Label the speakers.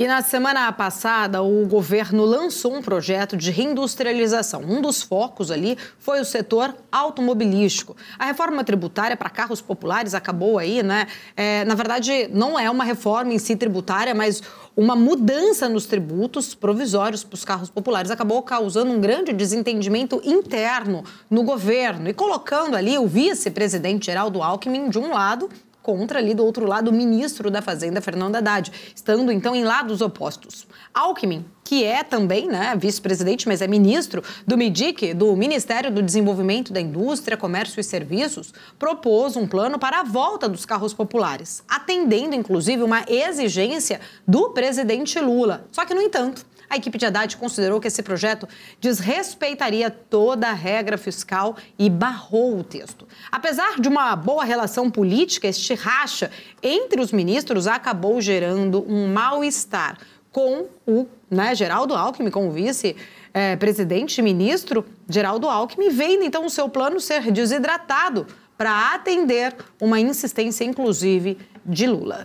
Speaker 1: E na semana passada, o governo lançou um projeto de reindustrialização. Um dos focos ali foi o setor automobilístico. A reforma tributária para carros populares acabou aí, né? É, na verdade, não é uma reforma em si tributária, mas uma mudança nos tributos provisórios para os carros populares acabou causando um grande desentendimento interno no governo e colocando ali o vice-presidente Geraldo Alckmin de um lado contra ali do outro lado o ministro da Fazenda, Fernando Haddad, estando então em lados opostos. Alckmin, que é também né, vice-presidente, mas é ministro do MIDIC, do Ministério do Desenvolvimento da Indústria, Comércio e Serviços, propôs um plano para a volta dos carros populares, atendendo inclusive uma exigência do presidente Lula. Só que, no entanto, a equipe de Haddad considerou que esse projeto desrespeitaria toda a regra fiscal e barrou o texto. Apesar de uma boa relação política, este racha entre os ministros acabou gerando um mal-estar com o né, Geraldo Alckmin, com o vice. É, presidente, ministro Geraldo Alckmin, vendo então o seu plano ser desidratado para atender uma insistência, inclusive, de Lula.